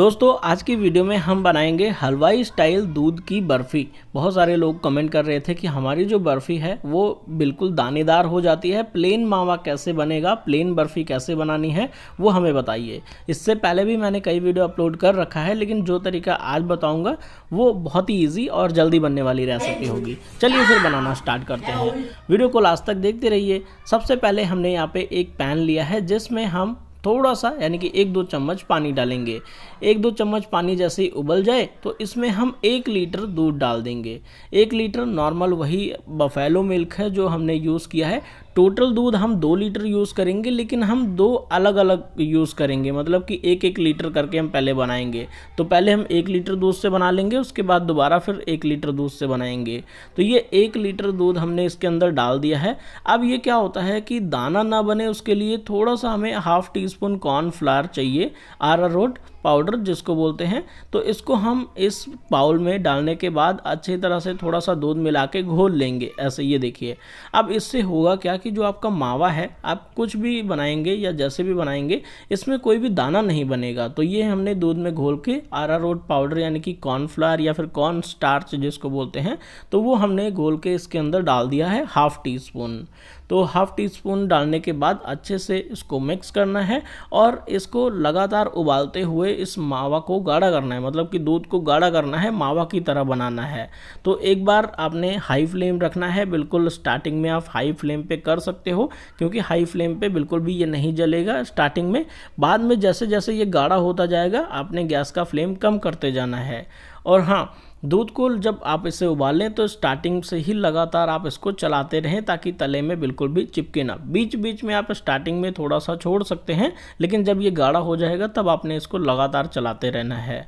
दोस्तों आज की वीडियो में हम बनाएंगे हलवाई स्टाइल दूध की बर्फ़ी बहुत सारे लोग कमेंट कर रहे थे कि हमारी जो बर्फ़ी है वो बिल्कुल दानेदार हो जाती है प्लेन मावा कैसे बनेगा प्लेन बर्फ़ी कैसे बनानी है वो हमें बताइए इससे पहले भी मैंने कई वीडियो अपलोड कर रखा है लेकिन जो तरीका आज बताऊँगा वो बहुत ही ईजी और जल्दी बनने वाली रेसिपी होगी चलिए फिर बनाना स्टार्ट करते हैं वीडियो को लास्ट तक देखते रहिए सबसे पहले हमने यहाँ पर एक पैन लिया है जिसमें हम थोड़ा सा यानी कि एक दो चम्मच पानी डालेंगे एक दो चम्मच पानी जैसे ही उबल जाए तो इसमें हम एक लीटर दूध डाल देंगे एक लीटर नॉर्मल वही बफेलो मिल्क है जो हमने यूज़ किया है टोटल दूध हम दो लीटर यूज़ करेंगे लेकिन हम दो अलग अलग यूज़ करेंगे मतलब कि एक एक लीटर करके हम पहले बनाएंगे तो पहले हम एक लीटर दूध से बना लेंगे उसके बाद दोबारा फिर एक लीटर दूध से बनाएंगे तो ये एक लीटर दूध हमने इसके अंदर डाल दिया है अब ये क्या होता है कि दाना ना बने उसके लिए थोड़ा सा हमें हाफ़ टी स्पून कॉर्नफ्लावर चाहिए आरा रोट पाउडर जिसको बोलते हैं तो इसको हम इस बाउल में डालने के बाद अच्छी तरह से थोड़ा सा दूध मिला के घोल लेंगे ऐसे ये देखिए अब इससे होगा क्या कि जो आपका मावा है आप कुछ भी बनाएंगे या जैसे भी बनाएंगे इसमें कोई भी दाना नहीं बनेगा तो ये हमने दूध में घोल के आरा रोट पाउडर यानी कि कॉर्नफ्लावर या फिर कॉर्न स्टार्च जिसको बोलते हैं तो वो हमने घोल के इसके अंदर डाल दिया है हाफ टी स्पून तो हाफ टी स्पून डालने के बाद अच्छे से इसको मिक्स करना है और इसको लगातार उबालते हुए इस मावा को गाढ़ा करना है मतलब कि दूध को गाढ़ा करना है मावा की तरह बनाना है तो एक बार आपने हाई फ्लेम रखना है बिल्कुल स्टार्टिंग में आप हाई फ्लेम पे कर सकते हो क्योंकि हाई फ्लेम पे बिल्कुल भी ये नहीं जलेगा स्टार्टिंग में बाद में जैसे जैसे ये गाढ़ा होता जाएगा आपने गैस का फ्लेम कम करते जाना है और हाँ दूध को जब आप इसे उबालें तो स्टार्टिंग से ही लगातार आप इसको चलाते रहें ताकि तले में बिल्कुल भी चिपके ना बीच बीच में आप स्टार्टिंग में थोड़ा सा छोड़ सकते हैं लेकिन जब ये गाढ़ा हो जाएगा तब आपने इसको लगातार चलाते रहना है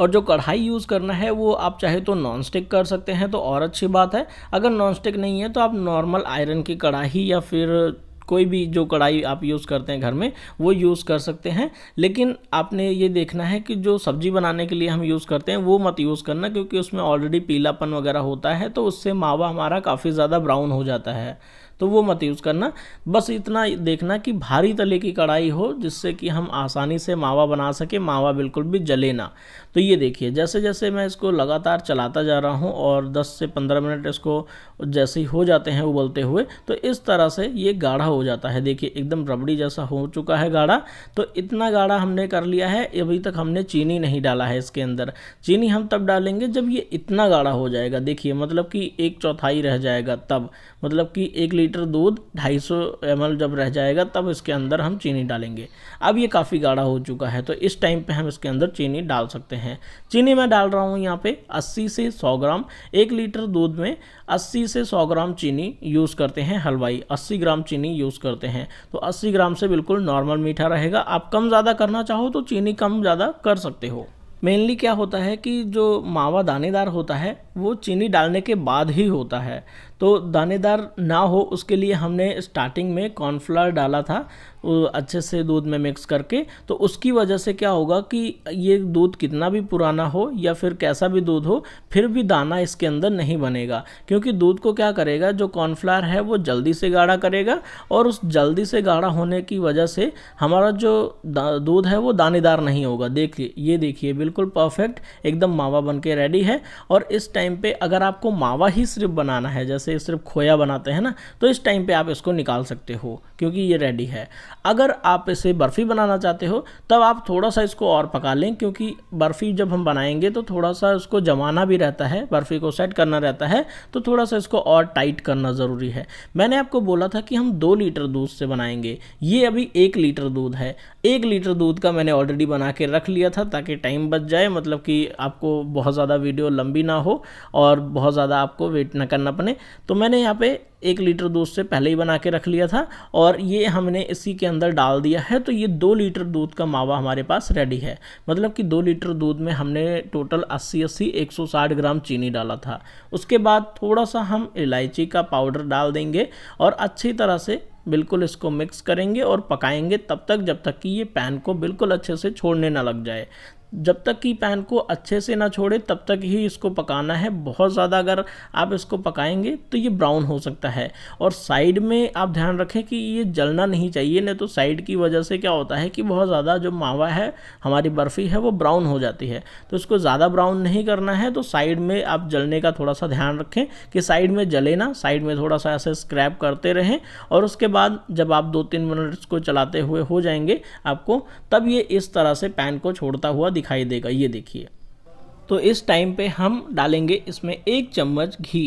और जो कढ़ाई यूज़ करना है वो आप चाहे तो नॉन स्टिक कर सकते हैं तो और अच्छी बात है अगर नॉन स्टिक नहीं है तो आप नॉर्मल आयरन की कढ़ाई या फिर कोई भी जो कढ़ाई आप यूज़ करते हैं घर में वो यूज़ कर सकते हैं लेकिन आपने ये देखना है कि जो सब्ज़ी बनाने के लिए हम यूज़ करते हैं वो मत यूज़ करना क्योंकि उसमें ऑलरेडी पीलापन वगैरह होता है तो उससे मावा हमारा काफ़ी ज़्यादा ब्राउन हो जाता है तो वो मत यूज़ करना बस इतना देखना कि भारी तले की कढ़ाई हो जिससे कि हम आसानी से मावा बना सके मावा बिल्कुल भी जले ना तो ये देखिए जैसे जैसे मैं इसको लगातार चलाता जा रहा हूँ और 10 से 15 मिनट इसको जैसे ही हो जाते हैं उबलते हुए तो इस तरह से ये गाढ़ा हो जाता है देखिए एकदम रबड़ी जैसा हो चुका है गाढ़ा तो इतना गाढ़ा हमने कर लिया है अभी तक हमने चीनी नहीं डाला है इसके अंदर चीनी हम तब डालेंगे जब ये इतना गाढ़ा हो जाएगा देखिए मतलब कि एक चौथाई रह जाएगा तब मतलब कि एक लीटर दूध ढाई सौ जब रह जाएगा तब इसके अंदर हम चीनी डालेंगे अब ये काफ़ी गाढ़ा हो चुका है तो इस टाइम पे हम इसके अंदर चीनी डाल सकते हैं चीनी मैं डाल रहा हूँ यहाँ पे 80 से 100 ग्राम एक लीटर दूध में 80 से 100 ग्राम चीनी यूज़ करते हैं हलवाई 80 ग्राम चीनी यूज़ करते हैं तो 80 ग्राम से बिल्कुल नॉर्मल मीठा रहेगा आप कम ज़्यादा करना चाहो तो चीनी कम ज़्यादा कर सकते हो मेनली क्या होता है कि जो मावा दानेदार होता है वो चीनी डालने के बाद ही होता है तो दानेदार ना हो उसके लिए हमने स्टार्टिंग में कॉर्नफ्लावर डाला था अच्छे से दूध में मिक्स करके तो उसकी वजह से क्या होगा कि ये दूध कितना भी पुराना हो या फिर कैसा भी दूध हो फिर भी दाना इसके अंदर नहीं बनेगा क्योंकि दूध को क्या करेगा जो कॉर्नफ्लावर है वो जल्दी से गाढ़ा करेगा और उस जल्दी से गाढ़ा होने की वजह से हमारा जो दूध है वो दानेदार नहीं होगा देखिए ये देखिए बिल्कुल परफेक्ट एकदम मावा बन के रेडी है और इस टाइम टाइम पे अगर आपको मावा ही सिर्फ बनाना है जैसे सिर्फ खोया बनाते हैं ना तो इस टाइम पे आप इसको निकाल सकते हो क्योंकि ये रेडी है अगर आप इसे बर्फ़ी बनाना चाहते हो तब आप थोड़ा सा इसको और पका लें क्योंकि बर्फ़ी जब हम बनाएंगे तो थोड़ा सा उसको जमाना भी रहता है बर्फ़ी को सेट करना रहता है तो थोड़ा सा इसको और टाइट करना ज़रूरी है मैंने आपको बोला था कि हम दो लीटर दूध से बनाएंगे ये अभी एक लीटर दूध है एक लीटर दूध का मैंने ऑलरेडी बना के रख लिया था ताकि टाइम बच जाए मतलब कि आपको बहुत ज़्यादा वीडियो लंबी ना हो और बहुत ज़्यादा आपको वेट ना करना पड़े तो मैंने यहाँ पे एक लीटर दूध से पहले ही बना के रख लिया था और ये हमने इसी के अंदर डाल दिया है तो ये दो लीटर दूध का मावा हमारे पास रेडी है मतलब कि दो लीटर दूध में हमने टोटल 80 अस्सी 160 ग्राम चीनी डाला था उसके बाद थोड़ा सा हम इलायची का पाउडर डाल देंगे और अच्छी तरह से बिल्कुल इसको मिक्स करेंगे और पकाएंगे तब तक जब तक कि ये पैन को बिल्कुल अच्छे से छोड़ने ना लग जाए जब तक कि पैन को अच्छे से ना छोड़े तब तक ही इसको पकाना है बहुत ज़्यादा अगर आप इसको पकाएंगे तो ये ब्राउन हो सकता है और साइड में आप ध्यान रखें कि ये जलना नहीं चाहिए नहीं तो साइड की वजह से क्या होता है कि बहुत ज़्यादा जो मावा है हमारी बर्फ़ी है वो ब्राउन हो जाती है तो इसको ज़्यादा ब्राउन नहीं करना है तो साइड में आप जलने का थोड़ा सा ध्यान रखें कि साइड में जले ना साइड में थोड़ा सा ऐसे स्क्रैप करते रहें और उसके बाद जब आप दो तीन मिनट इसको चलाते हुए हो जाएंगे आपको तब ये इस तरह से पैन को छोड़ता हुआ दिखाई देगा ये देखिए तो इस टाइम पे हम डालेंगे इसमें एक चम्मच घी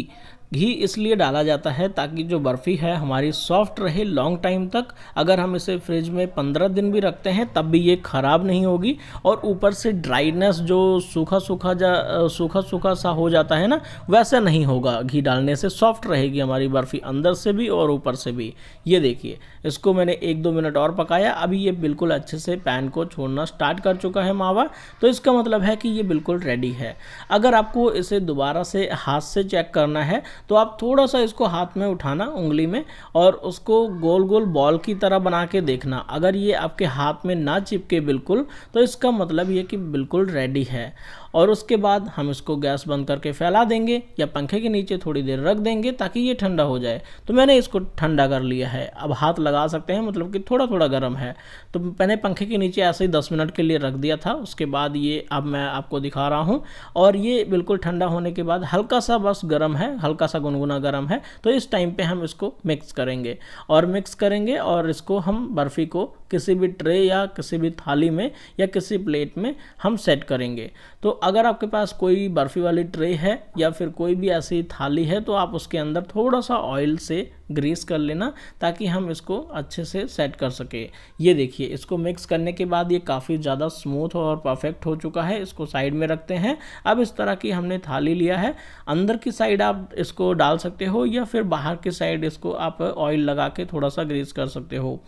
घी इसलिए डाला जाता है ताकि जो बर्फ़ी है हमारी सॉफ्ट रहे लॉन्ग टाइम तक अगर हम इसे फ्रिज में पंद्रह दिन भी रखते हैं तब भी ये ख़राब नहीं होगी और ऊपर से ड्राइनेस जो सूखा सूखा जा सूखा सूखा सा हो जाता है ना वैसा नहीं होगा घी डालने से सॉफ्ट रहेगी हमारी बर्फ़ी अंदर से भी और ऊपर से भी ये देखिए इसको मैंने एक दो मिनट और पकाया अभी ये बिल्कुल अच्छे से पैन को छोड़ना स्टार्ट कर चुका है मावा तो इसका मतलब है कि ये बिल्कुल रेडी है अगर आपको इसे दोबारा से हाथ से चेक करना है तो आप थोड़ा सा इसको हाथ में उठाना उंगली में और उसको गोल गोल बॉल की तरह बना के देखना अगर ये आपके हाथ में ना चिपके बिल्कुल तो इसका मतलब ये कि बिल्कुल रेडी है और उसके बाद हम इसको गैस बंद करके फैला देंगे या पंखे के नीचे थोड़ी देर रख देंगे ताकि ये ठंडा हो जाए तो मैंने इसको ठंडा कर लिया है अब हाथ लगा सकते हैं मतलब कि थोड़ा थोड़ा गर्म है तो मैंने पंखे के नीचे ऐसे ही दस मिनट के लिए रख दिया था उसके बाद ये अब मैं आपको दिखा रहा हूँ और ये बिल्कुल ठंडा होने के बाद हल्का सा बस गर्म है हल्का सा गुनगुना गर्म है तो इस टाइम पर हम इसको मिक्स करेंगे और मिक्स करेंगे और इसको हम बर्फ़ी को किसी भी ट्रे या किसी भी थाली में या किसी प्लेट में हम सेट करेंगे तो अगर आपके पास कोई बर्फ़ी वाली ट्रे है या फिर कोई भी ऐसी थाली है तो आप उसके अंदर थोड़ा सा ऑयल से ग्रीस कर लेना ताकि हम इसको अच्छे से सेट कर सके ये देखिए इसको मिक्स करने के बाद ये काफ़ी ज़्यादा स्मूथ और परफेक्ट हो चुका है इसको साइड में रखते हैं अब इस तरह की हमने थाली लिया है अंदर की साइड आप इसको डाल सकते हो या फिर बाहर की साइड इसको आप ऑयल लगा के थोड़ा सा ग्रीस कर सकते हो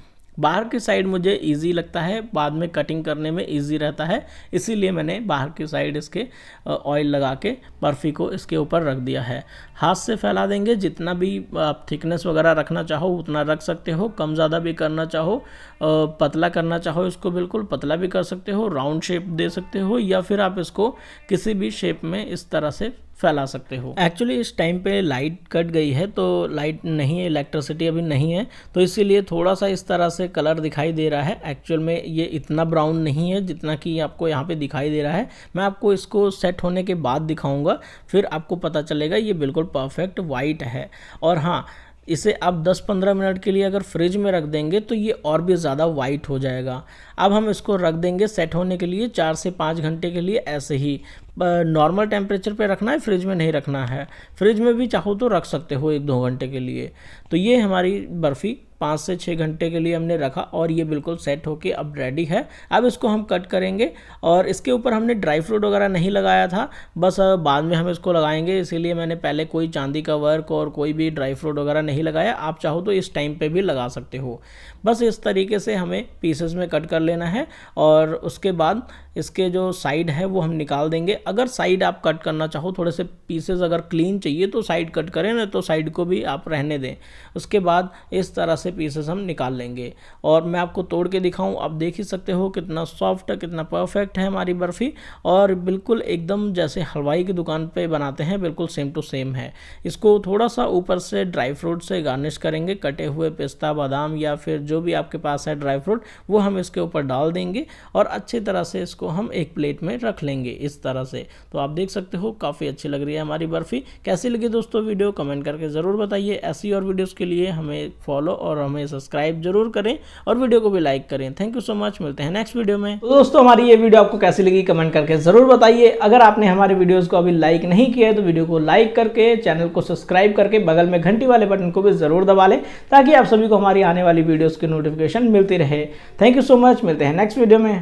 बाहर की साइड मुझे ईजी लगता है बाद में कटिंग करने में ईजी रहता है इसीलिए मैंने बाहर की साइड इसके ऑयल लगा के बर्फ़ी को इसके ऊपर रख दिया है हाथ से फैला देंगे जितना भी आप थिकनेस वगैरह रखना चाहो उतना रख सकते हो कम ज़्यादा भी करना चाहो पतला करना चाहो इसको बिल्कुल पतला भी कर सकते हो राउंड शेप दे सकते हो या फिर आप इसको किसी भी शेप में इस तरह से फैला सकते हो एक्चुअली इस टाइम पे लाइट कट गई है तो लाइट नहीं है इलेक्ट्रिसिटी अभी नहीं है तो इसीलिए थोड़ा सा इस तरह से कलर दिखाई दे रहा है एक्चुअल में ये इतना ब्राउन नहीं है जितना कि आपको यहाँ पे दिखाई दे रहा है मैं आपको इसको सेट होने के बाद दिखाऊंगा फिर आपको पता चलेगा ये बिल्कुल परफेक्ट वाइट है और हाँ इसे आप 10-15 मिनट के लिए अगर फ्रिज में रख देंगे तो ये और भी ज़्यादा वाइट हो जाएगा अब हम इसको रख देंगे सेट होने के लिए चार से पाँच घंटे के लिए ऐसे ही नॉर्मल टेम्परेचर पे रखना है फ्रिज में नहीं रखना है फ्रिज में भी चाहो तो रख सकते हो एक दो घंटे के लिए तो ये हमारी बर्फ़ी पाँच से छः घंटे के लिए हमने रखा और ये बिल्कुल सेट होके अब रेडी है अब इसको हम कट करेंगे और इसके ऊपर हमने ड्राई फ्रूट वगैरह नहीं लगाया था बस बाद में हम इसको लगाएंगे इसीलिए मैंने पहले कोई चांदी का वर्क और कोई भी ड्राई फ्रूट वगैरह नहीं लगाया आप चाहो तो इस टाइम पर भी लगा सकते हो बस इस तरीके से हमें पीसेस में कट कर लेना है और उसके बाद इसके जो साइड है वो हम निकाल देंगे अगर साइड आप कट करना चाहो थोड़े से पीसेज अगर क्लीन चाहिए तो साइड कट करें ना तो साइड को भी आप रहने दें उसके बाद इस तरह से पीसेस हम निकाल लेंगे और मैं आपको तोड़ के दिखाऊं आप देख ही सकते हो कितना सॉफ्ट कितना परफेक्ट है हमारी बर्फ़ी और बिल्कुल एकदम जैसे हलवाई की दुकान पर बनाते हैं बिल्कुल सेम टू सेम है इसको थोड़ा सा ऊपर से ड्राई फ्रूट से गार्निश करेंगे कटे हुए पिस्ता बादाम या फिर जो भी आपके पास है ड्राई फ्रूट वो हम इसके ऊपर डाल देंगे और अच्छी तरह से इसको हम एक प्लेट में रख लेंगे इस तरह से से तो आप देख सकते हो काफ़ी अच्छी लग रही है हमारी बर्फ़ी कैसी लगी दोस्तों वीडियो कमेंट करके ज़रूर बताइए ऐसी और वीडियोज़ के लिए हमें फॉलो और हमें सब्सक्राइब जरूर करें और वीडियो को भी लाइक करें थैंक यू सो मच मिलते हैं नेक्स्ट वीडियो में तो दोस्तों हमारी ये वीडियो आपको कैसी लगी कमेंट करके ज़रूर बताइए अगर आपने हमारे वीडियोज़ को अभी लाइक नहीं किया है तो वीडियो को लाइक करके चैनल को सब्सक्राइब करके बगल में घंटी वाले बटन को भी ज़रूर दबा लें ताकि आप सभी को हमारी आने वाली वीडियोज़ की नोटिफिकेशन मिलती रहे थैंक यू सो मच मिलते हैं नेक्स्ट वीडियो में